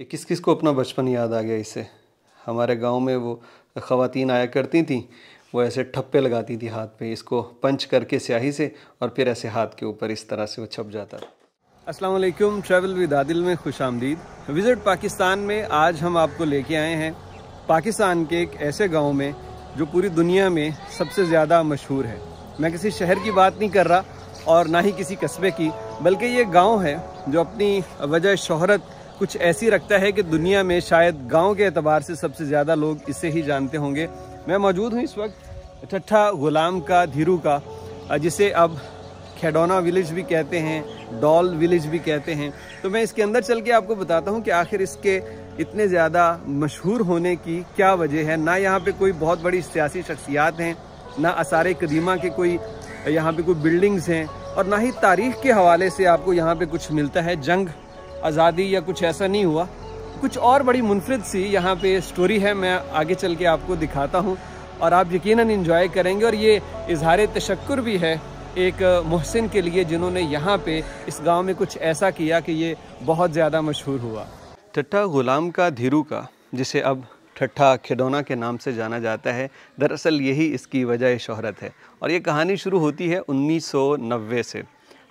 ये किस किस को अपना बचपन याद आ गया इसे हमारे गांव में वो ख़वातीन आया करती थी वो ऐसे ठप्पे लगाती थी हाथ पे इसको पंच करके स्याही से और फिर ऐसे हाथ के ऊपर इस तरह से वो छप जाता अस्सलाम वालेकुम ट्रैवल विद आदिल में खुश आमदीद विज़िट पाकिस्तान में आज हम आपको लेके आए हैं पाकिस्तान के एक ऐसे गाँव में जो पूरी दुनिया में सबसे ज़्यादा मशहूर है मैं किसी शहर की बात नहीं कर रहा और ना ही किसी कस्बे की बल्कि ये गांव है जो अपनी वजह शहरत कुछ ऐसी रखता है कि दुनिया में शायद गांव के अतबार से सबसे ज़्यादा लोग इसे ही जानते होंगे मैं मौजूद हूँ इस वक्त ठट्ठा गुलाम का धीरू का जिसे अब खेडौना विलेज भी कहते हैं डॉल विलेज भी कहते हैं तो मैं इसके अंदर चल के आपको बताता हूँ कि आखिर इसके इतने ज़्यादा मशहूर होने की क्या वजह है ना यहाँ पर कोई बहुत बड़ी सियासी शख्सियात हैं ना आसार कदीमा के कोई यहाँ पे कोई बिल्डिंग्स हैं और ना ही तारीख के हवाले से आपको यहाँ पे कुछ मिलता है जंग आज़ादी या कुछ ऐसा नहीं हुआ कुछ और बड़ी मुनफरद सी यहाँ पे स्टोरी है मैं आगे चल के आपको दिखाता हूँ और आप यकीनन इन्जॉय करेंगे और ये इजहार तशक्र भी है एक मोहसिन के लिए जिन्होंने यहाँ पे इस गांव में कुछ ऐसा किया कि ये बहुत ज़्यादा मशहूर हुआ ठट्ठा गुलाम का धीरू का जिसे अब ठट्ठा खिडौना के नाम से जाना जाता है दरअसल यही इसकी वजह शहरत है और ये कहानी शुरू होती है 1990 से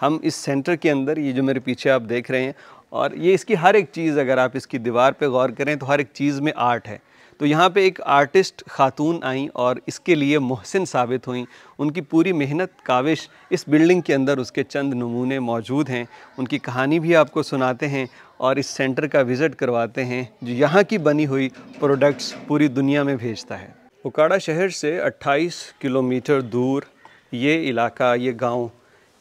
हम इस सेंटर के अंदर ये जो मेरे पीछे आप देख रहे हैं और ये इसकी हर एक चीज़ अगर आप इसकी दीवार पे गौर करें तो हर एक चीज़ में आर्ट है तो यहाँ पे एक आर्टिस्ट खातून आई और इसके लिए मोहसिन साबित हुई उनकी पूरी मेहनत काविश इस बिल्डिंग के अंदर उसके चंद नमूने मौजूद हैं उनकी कहानी भी आपको सुनाते हैं और इस सेंटर का विज़िट करवाते हैं जो यहाँ की बनी हुई प्रोडक्ट्स पूरी दुनिया में भेजता है उकाड़ा शहर से 28 किलोमीटर दूर ये इलाका ये गांव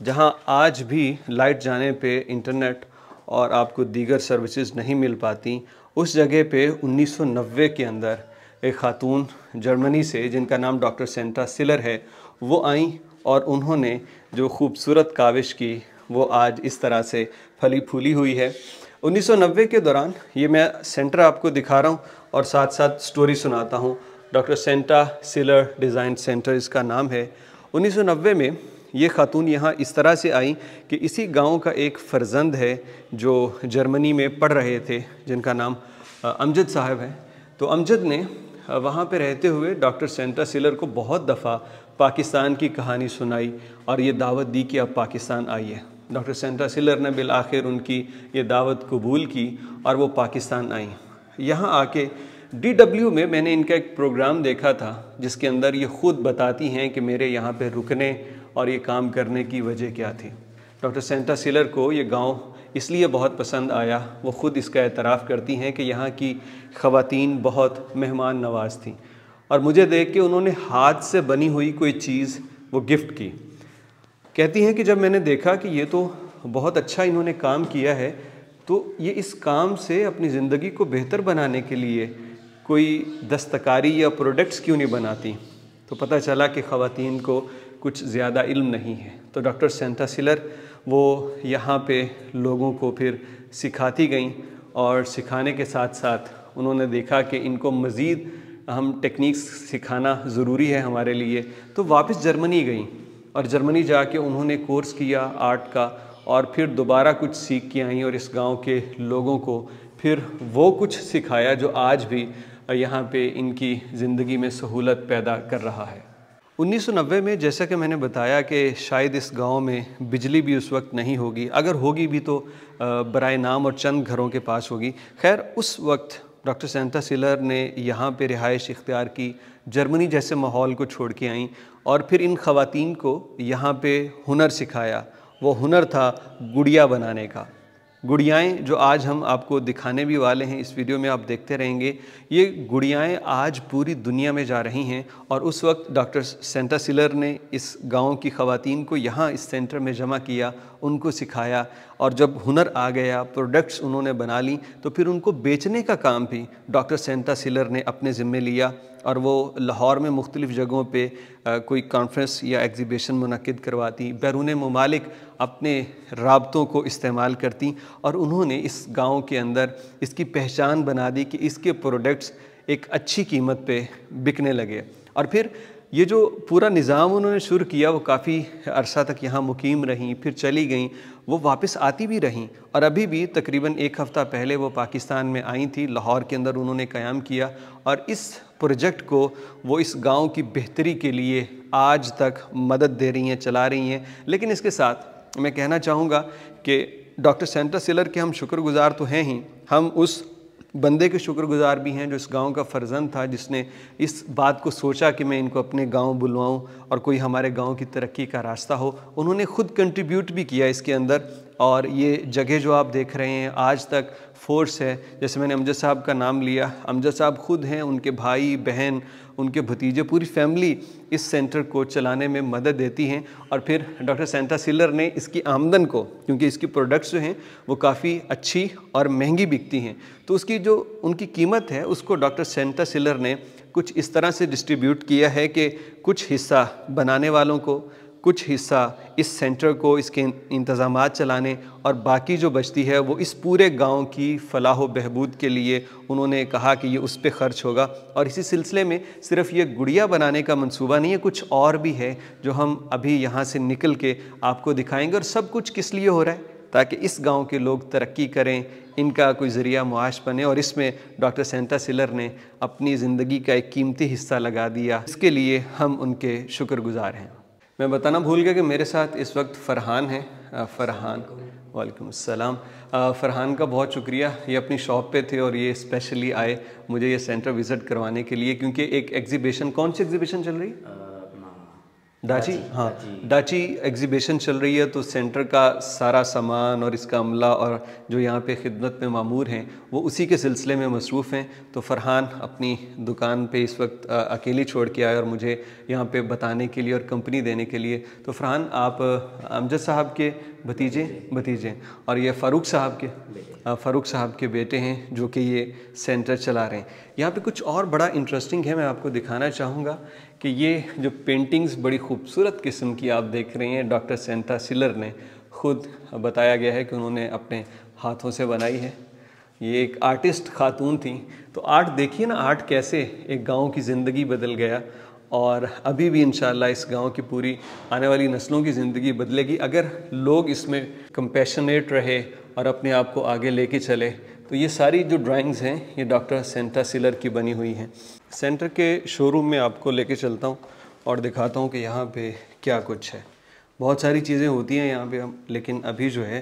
जहां आज भी लाइट जाने पे इंटरनेट और आपको दीगर सर्विसेज नहीं मिल पाती उस जगह पे 1990 के अंदर एक खातून जर्मनी से जिनका नाम डॉक्टर सेंटा सिलर है वो आई और उन्होंने जो खूबसूरत काविश की वो आज इस तरह से फली फूली हुई है 1990 के दौरान ये मैं सेंटर आपको दिखा रहा हूँ और साथ साथ स्टोरी सुनाता हूँ डॉक्टर सेंटा सिलर डिज़ाइन सेंटर इसका नाम है 1990 में ये खातून यहाँ इस तरह से आई कि इसी गांव का एक फ़र्जंद है जो जर्मनी में पढ़ रहे थे जिनका नाम अमजद साहब है तो अमजद ने वहाँ पे रहते हुए डॉक्टर सेंटा सिलर को बहुत दफ़ा पाकिस्तान की कहानी सुनाई और ये दावत दी कि अब पाकिस्तान आइए डॉक्टर सेंटा सिलर ने बिल आखिर उनकी ये दावत कबूल की और वो पाकिस्तान आई यहाँ आके डी डब्ल्यू में मैंने इनका एक प्रोग्राम देखा था जिसके अंदर ये ख़ुद बताती हैं कि मेरे यहाँ पे रुकने और ये काम करने की वजह क्या थी डॉक्टर सेंटा सिलर को ये गांव इसलिए बहुत पसंद आया वो ख़ुद इसका एतराफ़ करती हैं कि यहाँ की खातन बहुत मेहमान नवाज थी और मुझे देख के उन्होंने हाथ से बनी हुई कोई चीज़ वो गिफ्ट की कहती हैं कि जब मैंने देखा कि ये तो बहुत अच्छा इन्होंने काम किया है तो ये इस काम से अपनी ज़िंदगी को बेहतर बनाने के लिए कोई दस्तकारी या प्रोडक्ट्स क्यों नहीं बनाती तो पता चला कि खातन को कुछ ज़्यादा इल्म नहीं है तो डॉक्टर सेंटा सिलर वो यहाँ पे लोगों को फिर सिखाती गईं और सिखाने के साथ साथ उन्होंने देखा कि इनको मज़ीद हम टेक्निक्स सिखाना ज़रूरी है हमारे लिए तो वापस जर्मनी गई और जर्मनी के उन्होंने कोर्स किया आर्ट का और फिर दोबारा कुछ सीख के आई और इस गांव के लोगों को फिर वो कुछ सिखाया जो आज भी यहाँ पे इनकी ज़िंदगी में सहूलत पैदा कर रहा है 1990 में जैसा कि मैंने बताया कि शायद इस गांव में बिजली भी उस वक्त नहीं होगी अगर होगी भी तो बरए नाम और चंद घरों के पास होगी खैर उस वक्त डॉक्टर सेंता सिलर ने यहाँ पे रिहाइश इख्तियार की जर्मनी जैसे माहौल को छोड़ के आईं और फिर इन ख़वान को यहाँ पे हुनर सिखाया वो हुनर था गुड़िया बनाने का गुड़ियाएं जो आज हम आपको दिखाने भी वाले हैं इस वीडियो में आप देखते रहेंगे ये गुड़ियाएं आज पूरी दुनिया में जा रही हैं और उस वक्त डॉक्टर सेंटा सिलर ने इस गांव की ख़ातन को यहाँ इस सेंटर में जमा किया उनको सिखाया और जब हुनर आ गया प्रोडक्ट्स उन्होंने बना ली तो फिर उनको बेचने का काम भी डॉक्टर सेंटा सिलर ने अपने ज़िम्मे लिया और वो लाहौर में मुख्तलिफ़ जगहों पे कोई कॉन्फ्रेंस या एग्ज़िबिशन मनद करवाती बैरून ममालिक अपने रबतों को इस्तेमाल करती और उन्होंने इस गाँव के अंदर इसकी पहचान बना दी कि इसके प्रोडक्ट्स एक अच्छी कीमत पे बिकने लगे और फिर ये जो पूरा निज़ाम उन्होंने शुरू किया वो काफ़ी अरसा तक यहाँ मुकीम रहीं फिर चली गईं वो वापस आती भी रहीं और अभी भी तकरीबन एक हफ़्ता पहले वो पाकिस्तान में आई थी लाहौर के अंदर उन्होंने क़याम किया और इस प्रोजेक्ट को वो इस गांव की बेहतरी के लिए आज तक मदद दे रही हैं चला रही हैं लेकिन इसके साथ मैं कहना चाहूँगा कि डॉक्टर सेंटर सिलर के हम शुक्रगुजार तो हैं ही हम उस बंदे के शुक्रगुजार भी हैं जो इस गांव का फर्जन था जिसने इस बात को सोचा कि मैं इनको अपने गांव बुलवाऊं और कोई हमारे गांव की तरक्की का रास्ता हो उन्होंने खुद कंट्रीब्यूट भी किया इसके अंदर और ये जगह जो आप देख रहे हैं आज तक फोर्स है जैसे मैंने अमजद साहब का नाम लिया अमजद साहब खुद हैं उनके भाई बहन उनके भतीजे पूरी फैमिली इस सेंटर को चलाने में मदद देती हैं और फिर डॉक्टर सेंटा सिलर ने इसकी आमदन को क्योंकि इसकी प्रोडक्ट्स जो हैं वो काफ़ी अच्छी और महंगी बिकती हैं तो उसकी जो उनकी कीमत है उसको डॉक्टर सेंटा सिलर ने कुछ इस तरह से डिस्ट्रीब्यूट किया है कि कुछ हिस्सा बनाने वालों को कुछ हिस्सा इस सेंटर को इसके इंतज़ाम चलाने और बाकी जो बचती है वो इस पूरे गांव की फलाह बहबूद के लिए उन्होंने कहा कि ये उस पर ख़र्च होगा और इसी सिलसिले में सिर्फ ये गुड़िया बनाने का मंसूबा नहीं है कुछ और भी है जो हम अभी यहाँ से निकल के आपको दिखाएंगे और सब कुछ किस लिए हो रहा है ताकि इस गांव के लोग तरक्की करें इनका कोई ज़रिया मुआश बने और इसमें डॉक्टर सेंटा सिलर ने अपनी ज़िंदगी का एक कीमती हिस्सा लगा दिया इसके लिए हम उनके शुक्रगुजार हैं मैं बताना भूल गया कि मेरे साथ इस वक्त फ़रहान है फ़रहान वालेकुम सलाम फ़रहान का बहुत शुक्रिया ये अपनी शॉप पे थे और ये स्पेशली आए मुझे ये सेंटर विज़िट करवाने के लिए क्योंकि एक एग्जीबिशन कौन सी एग्जीबिशन चल रही डाची हाँ डाची एग्जीबिशन चल रही है तो सेंटर का सारा सामान और इसका अमला और जो यहाँ पे खिदमत में मामूर हैं वो उसी के सिलसिले में मसरूफ़ हैं तो फ़रहान अपनी दुकान पे इस वक्त अकेली छोड़ के आए और मुझे यहाँ पे बताने के लिए और कंपनी देने के लिए तो फ़रहान आप अमजद साहब के भतीजे भतीजे और ये फ़ारूक साहब के फ़ारूक साहब के बेटे हैं जो कि ये सेंटर चला रहे हैं यहाँ पर कुछ और बड़ा इंटरेस्टिंग है मैं आपको दिखाना चाहूँगा कि ये जो पेंटिंग्स बड़ी खूबसूरत किस्म की आप देख रही हैं डॉक्टर सेंथा सिलर ने खुद बताया गया है कि उन्होंने अपने हाथों से बनाई है ये एक आर्टिस्ट खातून थी तो आर्ट देखिए ना आर्ट कैसे एक गांव की ज़िंदगी बदल गया और अभी भी इन इस गांव की पूरी आने वाली नस्लों की ज़िंदगी बदलेगी अगर लोग इसमें कंपेशनेट रहे और अपने आप को आगे लेके चले तो ये सारी जो ड्राइंग्स हैं ये डॉक्टर सेंटा सिलर की बनी हुई हैं सेंटर के शोरूम में आपको लेके चलता हूँ और दिखाता हूँ कि यहाँ पे क्या कुछ है बहुत सारी चीज़ें होती हैं यहाँ पे हम लेकिन अभी जो है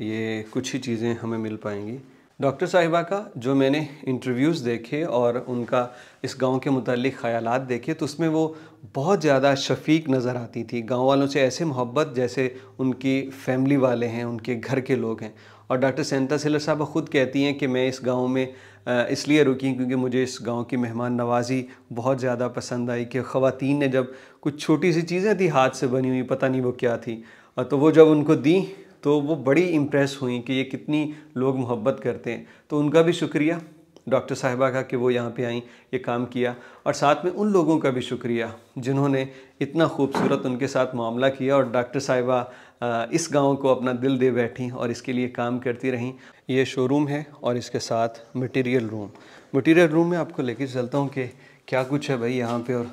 ये कुछ ही चीज़ें हमें मिल पाएंगी डॉक्टर साहिबा का जो मैंने इंटरव्यूज़ देखे और उनका इस गांव के मतलब ख्याल देखे तो उसमें वो बहुत ज़्यादा शफीक नज़र आती थी गांव वालों से ऐसे मोहब्बत जैसे उनकी फैमिली वाले हैं उनके घर के लोग हैं और डॉक्टर सेंता सेलर साहबा ख़ुद कहती हैं कि मैं इस गांव में इसलिए रुकी क्योंकि मुझे इस गांव की मेहमान नवाजी बहुत ज़्यादा पसंद आई कि ख़वातीन ने जब कुछ छोटी सी चीज़ें थी हाथ से बनी हुई पता नहीं वो क्या थी तो वो जब उनको दी तो वो बड़ी इम्प्रेस हुई कि ये कितनी लोग मोहब्बत करते हैं तो उनका भी शुक्रिया डॉक्टर साहिबा का कि वो यहाँ पे आई ये काम किया और साथ में उन लोगों का भी शुक्रिया जिन्होंने इतना खूबसूरत उनके साथ मामला किया और डॉक्टर साहिबा इस गांव को अपना दिल दे बैठी और इसके लिए काम करती रहीं ये शोरूम है और इसके साथ मटेरियल रूम मटेरियल रूम में आपको लेके चलता हूँ कि क्या कुछ है भाई यहाँ पे और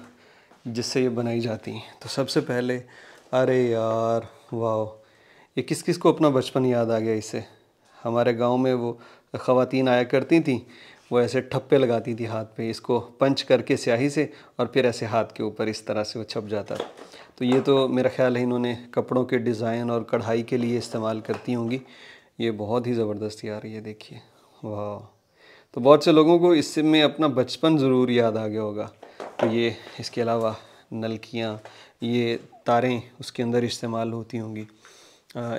जिससे ये बनाई जाती हैं तो सबसे पहले अरे यार वाह ये किस किस को अपना बचपन याद आ गया इसे हमारे गांव में वो ख़वातीन आया करती थी वो ऐसे ठप्पे लगाती थी हाथ पे इसको पंच करके स्याही से और फिर ऐसे हाथ के ऊपर इस तरह से वो छप जाता तो ये तो मेरा ख्याल है इन्होंने कपड़ों के डिज़ाइन और कढ़ाई के लिए इस्तेमाल करती होंगी ये बहुत ही ज़बरदस्ती आ रही है देखिए वाह तो बहुत से लोगों को इससे में अपना बचपन ज़रूर याद आ गया होगा तो ये इसके अलावा नलकियाँ ये तारें उसके अंदर इस्तेमाल होती होंगी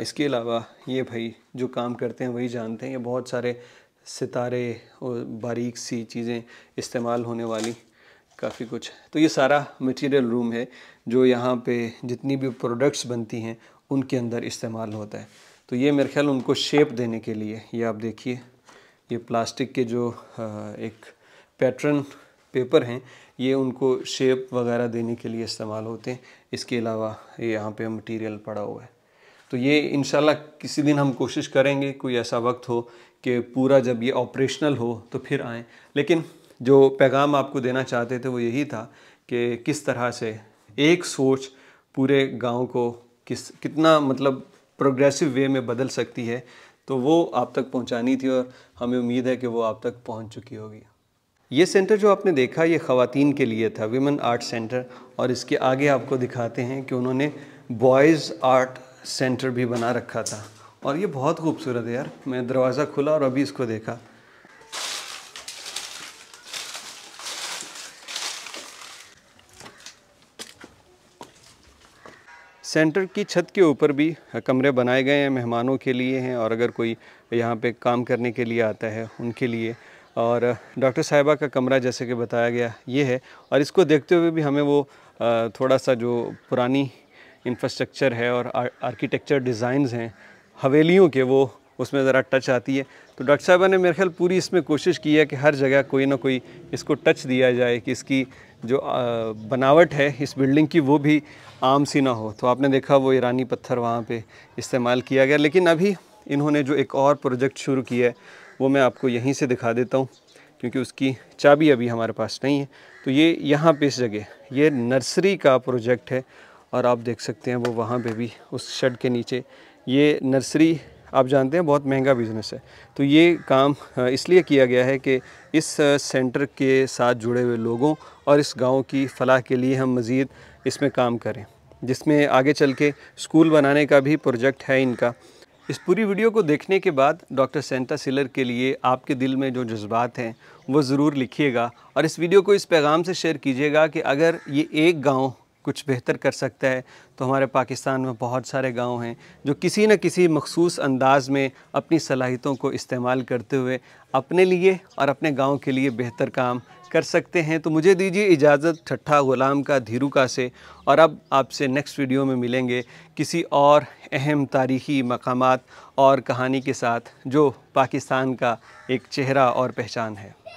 इसके अलावा ये भाई जो काम करते हैं वही जानते हैं ये बहुत सारे सितारे और बारीक सी चीज़ें इस्तेमाल होने वाली काफ़ी कुछ तो ये सारा मटेरियल रूम है जो यहाँ पे जितनी भी प्रोडक्ट्स बनती हैं उनके अंदर इस्तेमाल होता है तो ये मेरे ख्याल उनको शेप देने के लिए ये आप देखिए ये प्लास्टिक के जो एक पैटर्न पेपर हैं ये उनको शेप वगैरह देने के लिए इस्तेमाल होते हैं इसके अलावा ये यहाँ पर मटीरियल पड़ा हुआ है तो ये इन किसी दिन हम कोशिश करेंगे कोई ऐसा वक्त हो कि पूरा जब ये ऑपरेशनल हो तो फिर आएँ लेकिन जो पैगाम आपको देना चाहते थे वो यही था कि किस तरह से एक सोच पूरे गांव को किस कितना मतलब प्रोग्रेसिव वे में बदल सकती है तो वो आप तक पहुंचानी थी और हमें उम्मीद है कि वो आप तक पहुंच चुकी होगी ये सेंटर जो आपने देखा ये ख़वातीन के लिए था विमेन आर्ट सेंटर और इसके आगे आपको दिखाते हैं कि उन्होंने बॉयज़ आर्ट सेंटर भी बना रखा था और ये बहुत खूबसूरत है यार मैं दरवाज़ा खुला और अभी इसको देखा सेंटर की छत के ऊपर भी कमरे बनाए गए हैं मेहमानों के लिए हैं और अगर कोई यहाँ पे काम करने के लिए आता है उनके लिए और डॉक्टर साहिबा का कमरा जैसे कि बताया गया ये है और इसको देखते हुए भी हमें वो थोड़ा सा जो पुरानी इंफ्रास्ट्रक्चर है और आर्किटेक्चर डिज़ाइंस हैं हवेलियों के वो उसमें ज़रा टच आती है तो डॉक्टर साहबा ने मेरे ख्याल पूरी इसमें कोशिश की है कि हर जगह कोई ना कोई इसको टच दिया जाए कि इसकी जो बनावट है इस बिल्डिंग की वो भी आम सी ना हो तो आपने देखा वो ईरानी पत्थर वहाँ पे इस्तेमाल किया गया लेकिन अभी इन्होंने जो एक और प्रोजेक्ट शुरू किया है वो मैं आपको यहीं से दिखा देता हूँ क्योंकि उसकी चाबी अभी हमारे पास नहीं है तो ये यहाँ पे इस जगह ये नर्सरी का प्रोजेक्ट है और आप देख सकते हैं वो वहाँ पे भी उस शेड के नीचे ये नर्सरी आप जानते हैं बहुत महंगा बिज़नेस है तो ये काम इसलिए किया गया है कि इस सेंटर के साथ जुड़े हुए लोगों और इस गांव की फलाह के लिए हम मज़ीद इसमें काम करें जिसमें आगे चल के स्कूल बनाने का भी प्रोजेक्ट है इनका इस पूरी वीडियो को देखने के बाद डॉक्टर सेंटा सिलर के लिए आपके दिल में जो जज्बात हैं वो ज़रूर लिखिएगा और इस वीडियो को इस पैगाम से शेयर कीजिएगा कि अगर ये एक गांव कुछ बेहतर कर सकता है तो हमारे पाकिस्तान में बहुत सारे गांव हैं जो किसी न किसी मखसूस अंदाज में अपनी सलाहितों को इस्तेमाल करते हुए अपने लिए और अपने गांव के लिए बेहतर काम कर सकते हैं तो मुझे दीजिए इजाज़त ठट्ठा ग़ुलाम का धीरू का से और अब आपसे नेक्स्ट वीडियो में मिलेंगे किसी और अहम तारीख़ी मकाम और कहानी के साथ जो पाकिस्तान का एक चेहरा और पहचान है